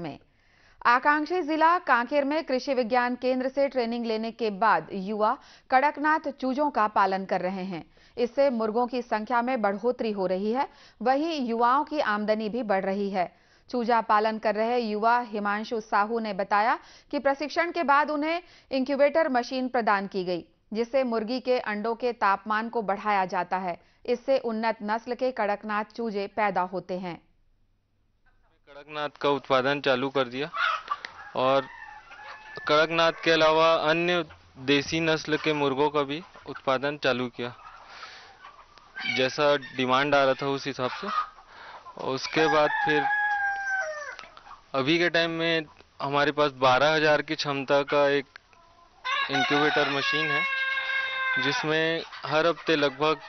में आकांक्षी जिला कांकेर में कृषि विज्ञान केंद्र से ट्रेनिंग लेने के बाद युवा कड़कनाथ चूजों का पालन कर रहे हैं इससे मुर्गों की संख्या में बढ़ोतरी हो रही है वहीं युवाओं की आमदनी भी बढ़ रही है चूजा पालन कर रहे युवा हिमांशु साहू ने बताया कि प्रशिक्षण के बाद उन्हें इंक्यूबेटर मशीन प्रदान की गई जिससे मुर्गी के अंडों के तापमान को बढ़ाया जाता है इससे उन्नत नस्ल के कड़कनाथ चूजे पैदा होते हैं कड़कनाथ का उत्पादन चालू कर दिया और कड़कनाथ के अलावा अन्य देसी नस्ल के मुर्गों का भी उत्पादन चालू किया जैसा डिमांड आ रहा था उस हिसाब से और उसके बाद फिर अभी के टाइम में हमारे पास बारह हज़ार की क्षमता का एक इंक्यूबेटर मशीन है जिसमें हर हफ्ते लगभग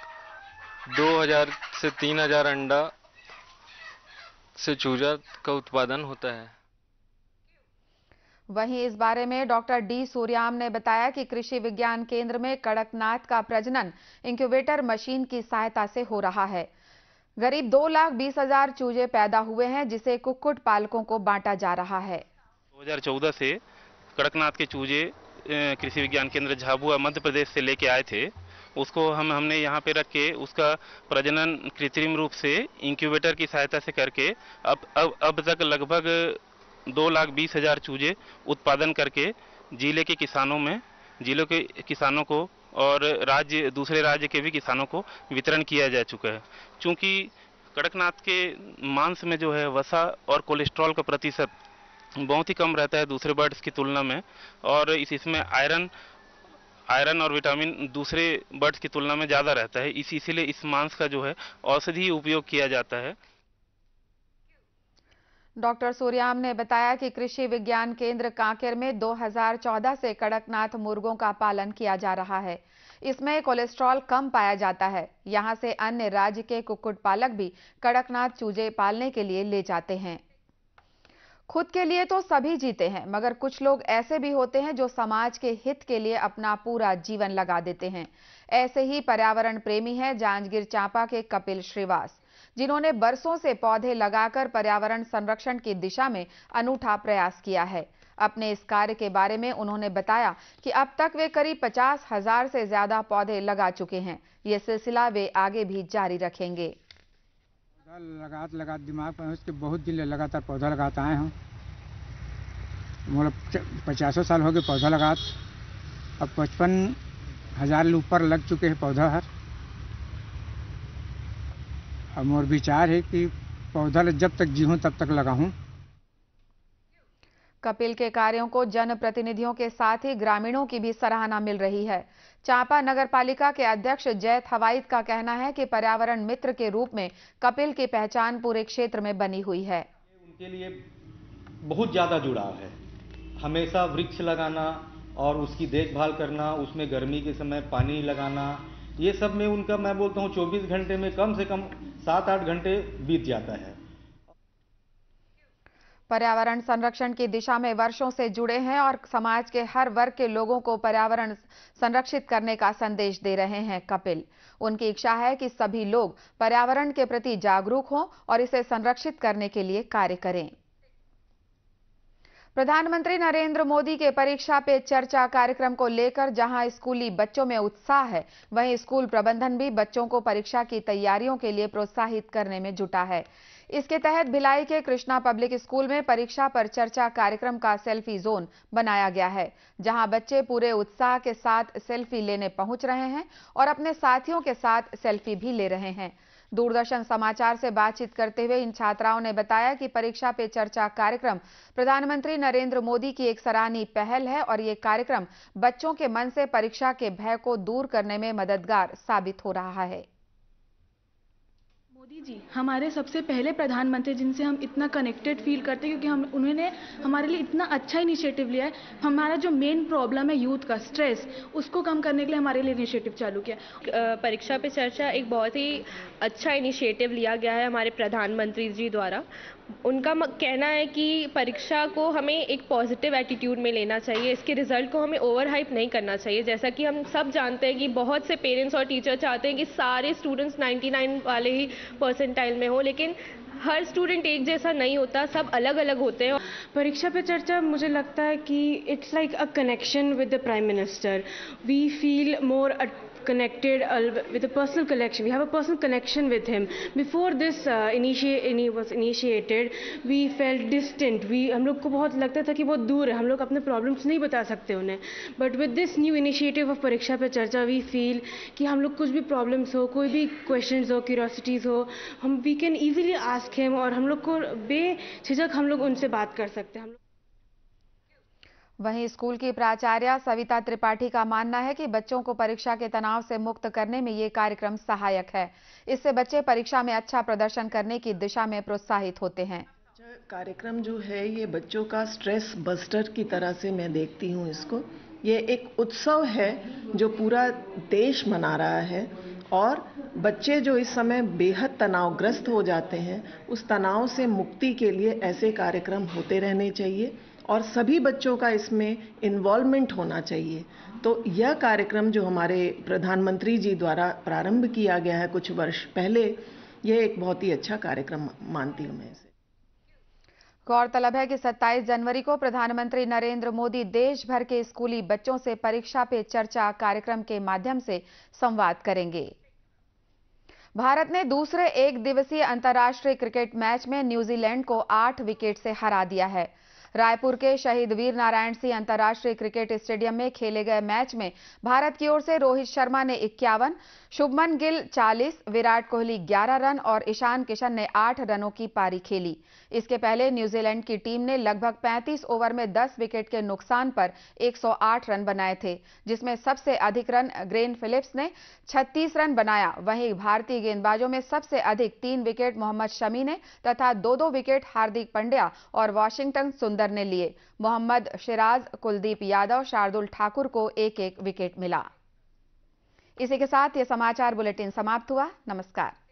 दो हज़ार से तीन हज़ार अंडा से चूजा का उत्पादन होता है वहीं इस बारे में डॉक्टर डी सूर्याम ने बताया कि कृषि विज्ञान केंद्र में कड़कनाथ का प्रजनन इंक्यूबेटर मशीन की सहायता से हो रहा है गरीब दो लाख बीस हजार चूजे पैदा हुए हैं जिसे कुक्कुट पालकों को बांटा जा रहा है 2014 से कड़कनाथ के चूजे कृषि विज्ञान केंद्र झाबुआ मध्य प्रदेश से लेके आए थे उसको हम हमने यहाँ पे रख के उसका प्रजनन कृत्रिम रूप से इंक्यूबेटर की सहायता से करके अब अब अब तक लगभग दो लाख बीस हज़ार चूजे उत्पादन करके जिले के किसानों में जिलों के किसानों को और राज्य दूसरे राज्य के भी किसानों को वितरण किया जा चुका है क्योंकि कड़कनाथ के मांस में जो है वसा और कोलेस्ट्रॉल का प्रतिशत बहुत ही कम रहता है दूसरे बर्ड्स की तुलना में और इस इसमें आयरन आयरन और विटामिन दूसरे बर्ड्स की तुलना में ज़्यादा रहता है इसी इसीलिए इस मांस का जो है औषधि उपयोग किया जाता है डॉक्टर सूर्याम ने बताया कि कृषि विज्ञान केंद्र कांकेर में 2014 से कड़कनाथ मुर्गों का पालन किया जा रहा है इसमें कोलेस्ट्रॉल कम पाया जाता है यहां से अन्य राज्य के कुक्कुट पालक भी कड़कनाथ चूजे पालने के लिए ले जाते हैं खुद के लिए तो सभी जीते हैं मगर कुछ लोग ऐसे भी होते हैं जो समाज के हित के लिए अपना पूरा जीवन लगा देते हैं ऐसे ही पर्यावरण प्रेमी हैं जांजगीर चांपा के कपिल श्रीवास जिन्होंने बरसों से पौधे लगाकर पर्यावरण संरक्षण की दिशा में अनूठा प्रयास किया है अपने इस कार्य के बारे में उन्होंने बताया कि अब तक वे करीब पचास हजार से ज्यादा पौधे लगा चुके हैं ये सिलसिला वे आगे भी जारी रखेंगे पौधा लगात लगात दिमाग पर उसके बहुत दिन लगातार पौधा लगाते आए हूँ मतलब पचासों साल हो गए पौधा लगात अब पचपन हज़ार ऊपर लग चुके हैं पौधा हर अब मोर विचार है कि पौधा जब तक हूँ तब तक लगाऊँ कपिल के कार्यों को जनप्रतिनिधियों के साथ ही ग्रामीणों की भी सराहना मिल रही है चांपा नगर पालिका के अध्यक्ष जय थवाइत का कहना है कि पर्यावरण मित्र के रूप में कपिल की पहचान पूरे क्षेत्र में बनी हुई है उनके लिए बहुत ज़्यादा जुड़ाव है हमेशा वृक्ष लगाना और उसकी देखभाल करना उसमें गर्मी के समय पानी लगाना ये सब में उनका मैं बोलता हूँ चौबीस घंटे में कम से कम सात आठ घंटे बीत जाता है पर्यावरण संरक्षण की दिशा में वर्षों से जुड़े हैं और समाज के हर वर्ग के लोगों को पर्यावरण संरक्षित करने का संदेश दे रहे हैं कपिल उनकी इच्छा है कि सभी लोग पर्यावरण के प्रति जागरूक हों और इसे संरक्षित करने के लिए कार्य करें प्रधानमंत्री नरेंद्र मोदी के परीक्षा पे चर्चा कार्यक्रम को लेकर जहां स्कूली बच्चों में उत्साह है वहीं स्कूल प्रबंधन भी बच्चों को परीक्षा की तैयारियों के लिए प्रोत्साहित करने में जुटा है इसके तहत भिलाई के कृष्णा पब्लिक स्कूल में परीक्षा पर चर्चा कार्यक्रम का सेल्फी जोन बनाया गया है जहां बच्चे पूरे उत्साह के साथ सेल्फी लेने पहुंच रहे हैं और अपने साथियों के साथ सेल्फी भी ले रहे हैं दूरदर्शन समाचार से बातचीत करते हुए इन छात्राओं ने बताया कि परीक्षा पे चर्चा कार्यक्रम प्रधानमंत्री नरेंद्र मोदी की एक सराहनीय पहल है और ये कार्यक्रम बच्चों के मन से परीक्षा के भय को दूर करने में मददगार साबित हो रहा है मोदी जी हमारे सबसे पहले प्रधानमंत्री जिनसे हम इतना कनेक्टेड फील करते हैं क्योंकि हम उन्होंने हमारे लिए इतना अच्छा इनिशिएटिव लिया है हमारा जो मेन प्रॉब्लम है यूथ का स्ट्रेस उसको कम करने के लिए हमारे लिए इनिशिएटिव चालू किया परीक्षा पे चर्चा एक बहुत ही अच्छा इनिशिएटिव लिया गया है हमारे प्रधानमंत्री जी द्वारा उनका कहना है कि परीक्षा को हमें एक पॉजिटिव एटीट्यूड में लेना चाहिए इसके रिजल्ट को हमें ओवर हाइप नहीं करना चाहिए जैसा कि हम सब जानते हैं कि बहुत से पेरेंट्स और टीचर चाहते हैं कि सारे स्टूडेंट्स 99 वाले ही परसेंटाइल में हो लेकिन हर स्टूडेंट एक जैसा नहीं होता सब अलग अलग होते हैं परीक्षा पे चर्चा मुझे लगता है कि it's like a connection with the prime minister we feel more connected uh, with a personal connection. We have a personal connection with him. Before this uh, initi was initiated, we felt distant. We हम लोग को बहुत लगता था कि बहुत दूर है हम लोग अपने प्रॉब्लम्स नहीं बता सकते उन्हें but with this new initiative of Pariksha Pe चर्चा वी फील कि हम लोग कुछ भी प्रॉब्लम्स हो कोई भी क्वेश्चन हो क्यूरोसिटीज़ हो हम we can easily ask him और हम लोग को बे झिझक हम लोग उनसे बात कर सकते हैं हम लोग वहीं स्कूल की प्राचार्य सविता त्रिपाठी का मानना है कि बच्चों को परीक्षा के तनाव से मुक्त करने में ये कार्यक्रम सहायक है इससे बच्चे परीक्षा में अच्छा प्रदर्शन करने की दिशा में प्रोत्साहित होते हैं कार्यक्रम जो है ये बच्चों का स्ट्रेस बस्टर की तरह से मैं देखती हूँ इसको ये एक उत्सव है जो पूरा देश मना रहा है और बच्चे जो इस समय बेहद तनावग्रस्त हो जाते हैं उस तनाव से मुक्ति के लिए ऐसे कार्यक्रम होते रहने चाहिए और सभी बच्चों का इसमें इन्वॉल्वमेंट होना चाहिए तो यह कार्यक्रम जो हमारे प्रधानमंत्री जी द्वारा प्रारंभ किया गया है कुछ वर्ष पहले यह एक बहुत ही अच्छा कार्यक्रम मानती हूँ मैं इसे गौरतलब है कि 27 जनवरी को प्रधानमंत्री नरेंद्र मोदी देश भर के स्कूली बच्चों से परीक्षा पे चर्चा कार्यक्रम के माध्यम से संवाद करेंगे भारत ने दूसरे एक दिवसीय अंतर्राष्ट्रीय क्रिकेट मैच में न्यूजीलैंड को आठ विकेट से हरा दिया है रायपुर के शहीद वीर नारायण सिंह अंतर्राष्ट्रीय क्रिकेट स्टेडियम में खेले गए मैच में भारत की ओर से रोहित शर्मा ने इक्यावन शुभमन गिल 40, विराट कोहली 11 रन और ईशान किशन ने 8 रनों की पारी खेली इसके पहले न्यूजीलैंड की टीम ने लगभग 35 ओवर में 10 विकेट के नुकसान पर 108 रन बनाए थे जिसमें सबसे अधिक रन ग्रेन फिलिप्स ने 36 रन बनाया वहीं भारतीय गेंदबाजों में सबसे अधिक तीन विकेट मोहम्मद शमी ने तथा दो दो विकेट हार्दिक पंड्या और वॉशिंगटन सुंदर करने लिए मोहम्मद शिराज कुलदीप यादव शार्दुल ठाकुर को एक एक विकेट मिला इसी के साथ ये समाचार बुलेटिन समाप्त हुआ नमस्कार